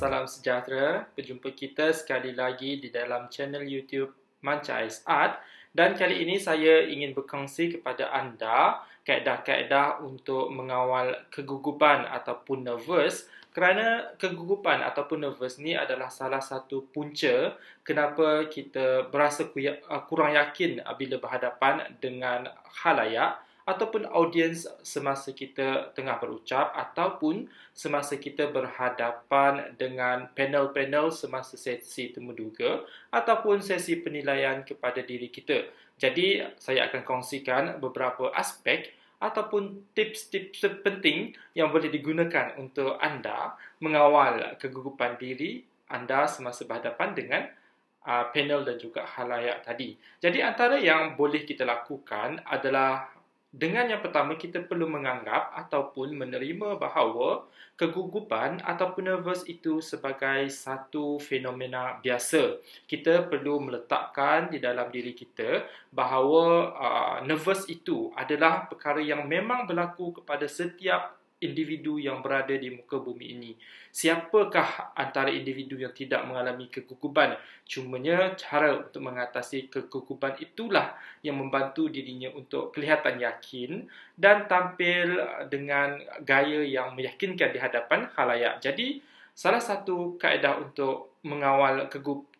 Salam sejahtera. Berjumpa kita sekali lagi di dalam channel YouTube Manca Ais Art. Dan kali ini saya ingin berkongsi kepada anda kaedah-kaedah untuk mengawal kegugupan ataupun nervous. Kerana kegugupan ataupun nervous ni adalah salah satu punca kenapa kita berasa kurang yakin bila berhadapan dengan halayak ataupun audiens semasa kita tengah berucap ataupun semasa kita berhadapan dengan panel-panel semasa sesi temuduga ataupun sesi penilaian kepada diri kita. Jadi saya akan kongsikan beberapa aspek ataupun tips-tips penting yang boleh digunakan untuk anda mengawal kegugupan diri anda semasa berhadapan dengan ah, panel dan juga halayak tadi. Jadi antara yang boleh kita lakukan adalah dengan yang pertama, kita perlu menganggap ataupun menerima bahawa kegugupan ataupun nervous itu sebagai satu fenomena biasa. Kita perlu meletakkan di dalam diri kita bahawa uh, nervous itu adalah perkara yang memang berlaku kepada setiap individu yang berada di muka bumi ini. Siapakah antara individu yang tidak mengalami kegugupan? Cumanya cara untuk mengatasi kegugupan itulah yang membantu dirinya untuk kelihatan yakin dan tampil eh, dengan gaya yang meyakinkan di hadapan halayak. Jadi, salah satu kaedah untuk mengawal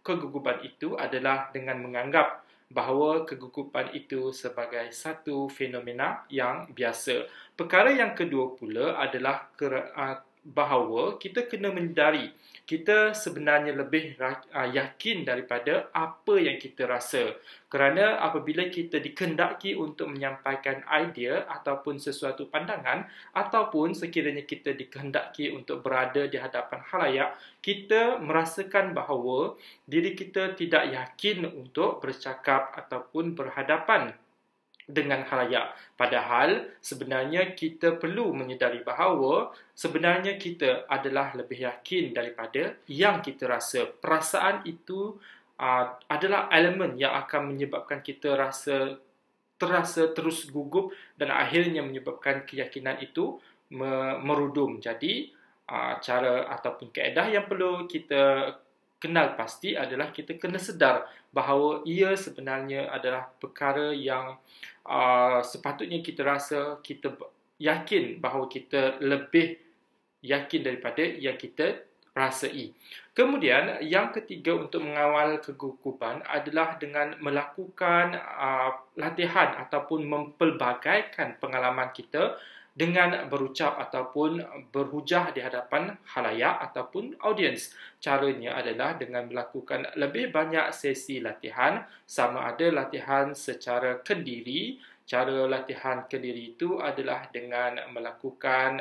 kegugupan itu adalah dengan menganggap bahawa kegugupan itu sebagai satu fenomena yang biasa. Perkara yang kedua pula adalah ah, bahawa kita kena menyedari kita sebenarnya lebih ah, yakin daripada apa yang kita rasa kerana apabila kita dikendaki untuk menyampaikan idea ataupun sesuatu pandangan ataupun sekiranya kita dikendaki untuk berada di hadapan halayak kita merasakan bahawa diri kita tidak yakin untuk bercakap ataupun berhadapan dengan haraya. Padahal sebenarnya kita perlu menyedari bahawa sebenarnya kita adalah lebih yakin daripada yang kita rasa. Perasaan itu uh, adalah elemen yang akan menyebabkan kita rasa terasa terus gugup dan akhirnya menyebabkan keyakinan itu merudum. Jadi ah, cara ataupun keedah yang perlu kita kenal pasti adalah kita kena sedar bahawa ia sebenarnya adalah perkara yang uh, sepatutnya kita rasa kita yakin bahawa kita lebih yakin daripada yang kita rasai. Kemudian yang ketiga untuk mengawal kegugupan adalah dengan melakukan uh, latihan ataupun mempelbagaikan pengalaman kita dengan berucap ataupun berhujah di hadapan halayak ataupun audiens. Caranya adalah dengan melakukan lebih banyak sesi latihan sama ada latihan secara kendiri. Cara latihan kendiri itu adalah dengan melakukan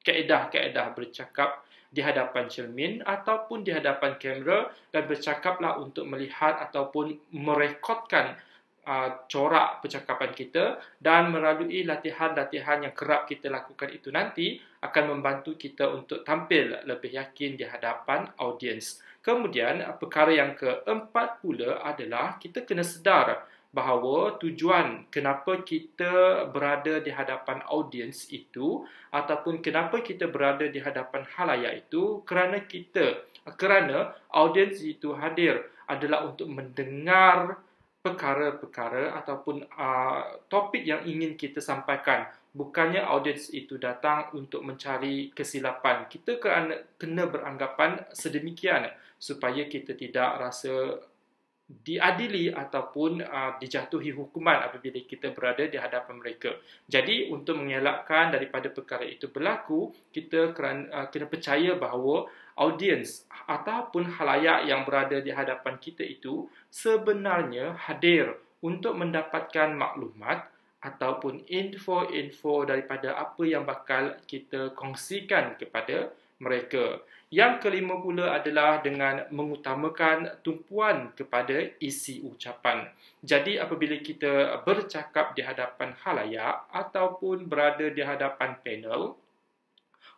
keedah-keedah uh, kaedah bercakap di hadapan cermin ataupun di hadapan kamera dan bercakaplah untuk melihat ataupun merekodkan uh, uh, corak percakapan kita dan melalui latihan-latihan yang kerap kita lakukan itu nanti akan membantu kita untuk tampil lebih yakin di hadapan audiens. Kemudian perkara yang keempat pula adalah kita kena sedar bahawa tujuan kenapa kita berada di hadapan audiens itu ataupun kenapa kita berada di hadapan halaya itu kerana kita kerana audiens itu hadir adalah untuk mendengar perkara-perkara ataupun uh, topik yang ingin kita sampaikan bukannya audiens itu datang untuk mencari kesilapan kita kena kena beranggapan sedemikian supaya kita tidak rasa diadili ataupun uh, dijatuhi hukuman apabila kita berada di hadapan mereka. Jadi untuk mengelakkan daripada perkara itu berlaku, kita keran, uh, kena percaya bahawa audiens ataupun halayak yang berada di hadapan kita itu sebenarnya hadir untuk mendapatkan maklumat ataupun info-info daripada apa yang bakal kita kongsikan kepada mereka. Yang kelima pula adalah dengan mengutamakan tumpuan kepada isi ucapan. Jadi apabila kita bercakap di hadapan halayak ataupun berada di hadapan panel,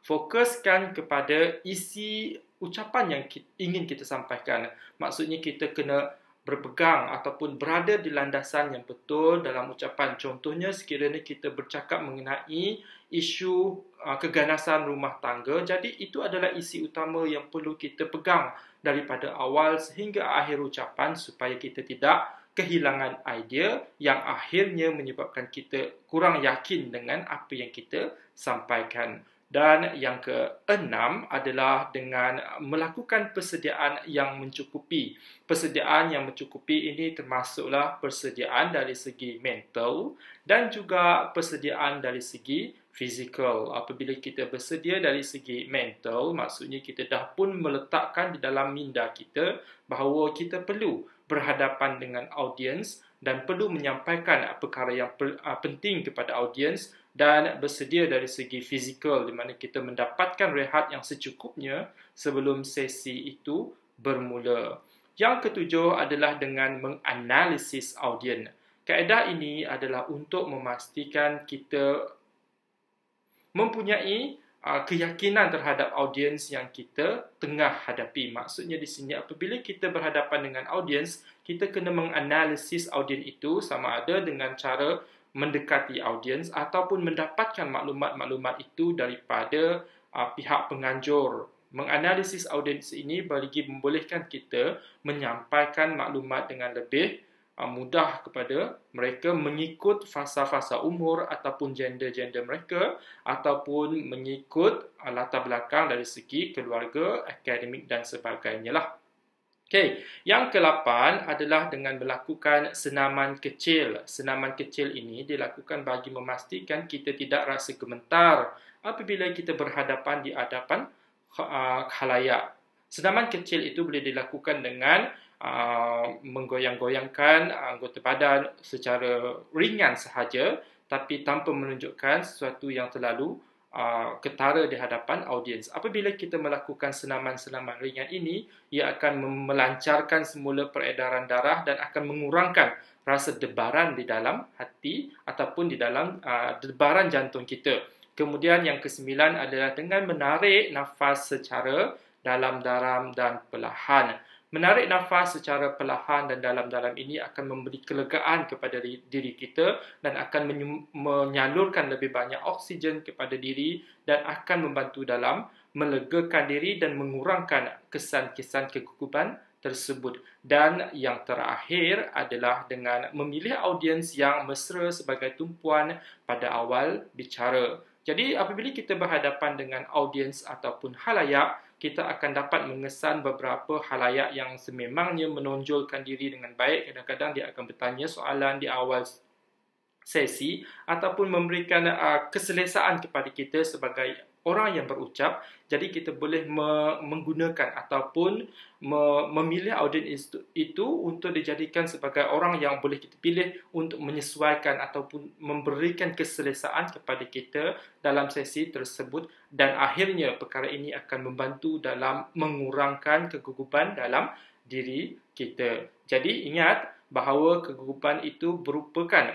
fokuskan kepada isi ucapan yang ingin kita sampaikan. Maksudnya kita kena berpegang ataupun berada di landasan yang betul dalam ucapan. Contohnya sekiranya kita bercakap mengenai isu uh, keganasan rumah tangga, jadi itu adalah isi utama yang perlu kita pegang daripada awal sehingga akhir ucapan supaya kita tidak kehilangan idea yang akhirnya menyebabkan kita kurang yakin dengan apa yang kita sampaikan dan yang keenam adalah dengan melakukan persediaan yang mencukupi. Persediaan yang mencukupi ini termasuklah persediaan dari segi mental dan juga persediaan dari segi fizikal. Apabila kita bersedia dari segi mental, maksudnya kita dah pun meletakkan di dalam minda kita bahawa kita perlu berhadapan dengan audiens dan perlu menyampaikan perkara yang ah, penting kepada audiens dan bersedia dari segi fizikal di mana kita mendapatkan rehat yang secukupnya sebelum sesi itu bermula. Yang ketujuh adalah dengan menganalisis audien. Kaedah ini adalah untuk memastikan kita mempunyai keyakinan terhadap audiens yang kita tengah hadapi. Maksudnya di sini apabila kita berhadapan dengan audiens, kita kena menganalisis audiens itu sama ada dengan cara mendekati audiens ataupun mendapatkan maklumat-maklumat itu daripada uh, pihak penganjur. Menganalisis audiens ini bagi membolehkan kita menyampaikan maklumat dengan lebih uh, mudah kepada mereka mengikut fasa-fasa umur ataupun gender-gender mereka ataupun mengikut uh, latar belakang dari segi keluarga, akademik dan sebagainya lah. Okay. Yang ke-8 adalah dengan melakukan senaman kecil. Senaman kecil ini dilakukan bagi memastikan kita tidak rasa gemetar apabila kita berhadapan di hadapan uh, khalayak. Senaman kecil itu boleh dilakukan dengan uh, menggoyang-goyangkan anggota badan secara ringan sahaja tapi tanpa menunjukkan sesuatu yang terlalu Uh, ketara di hadapan audiens. Apabila kita melakukan senaman-senaman ringan ini, ia akan melancarkan semula peredaran darah dan akan mengurangkan rasa debaran di dalam hati ataupun di dalam uh, debaran jantung kita. Kemudian yang kesembilan adalah dengan menarik nafas secara dalam-dalam dan perlahan. Menarik nafas secara perlahan dan dalam-dalam ini akan memberi kelegaan kepada diri kita dan akan menyalurkan lebih banyak oksigen kepada diri dan akan membantu dalam melegakan diri dan mengurangkan kesan-kesan kegugupan tersebut. Dan yang terakhir adalah dengan memilih audiens yang mesra sebagai tumpuan pada awal bicara. Jadi apabila kita berhadapan dengan audiens ataupun halayak, kita akan dapat mengesan beberapa halayak yang sememangnya menonjolkan diri dengan baik. Kadang-kadang dia akan bertanya soalan di awal sesi ataupun memberikan uh, keselesaan kepada kita sebagai orang yang berucap jadi kita boleh me- menggunakan ataupun me- memilih audiens itu untuk dijadikan sebagai orang yang boleh kita pilih untuk menyesuaikan ataupun memberikan keselesaan kepada kita dalam sesi tersebut dan akhirnya perkara ini akan membantu dalam mengurangkan kegugupan dalam diri kita. Jadi ingat bahawa kegugupan itu merupakan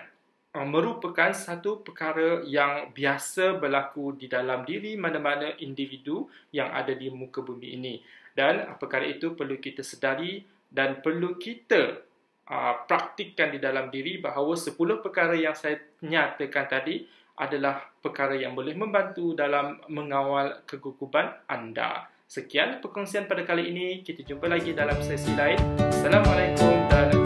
Uh, merupakan satu perkara yang biasa berlaku di dalam diri mana-mana individu yang ada di muka bumi ini dan uh, perkara itu perlu kita sedari dan perlu kita uh, praktikkan di dalam diri bahawa 10 perkara yang saya nyatakan tadi adalah perkara yang boleh membantu dalam mengawal kegugupan anda. Sekian perkongsian pada kali ini. Kita jumpa lagi dalam sesi lain. Assalamualaikum dan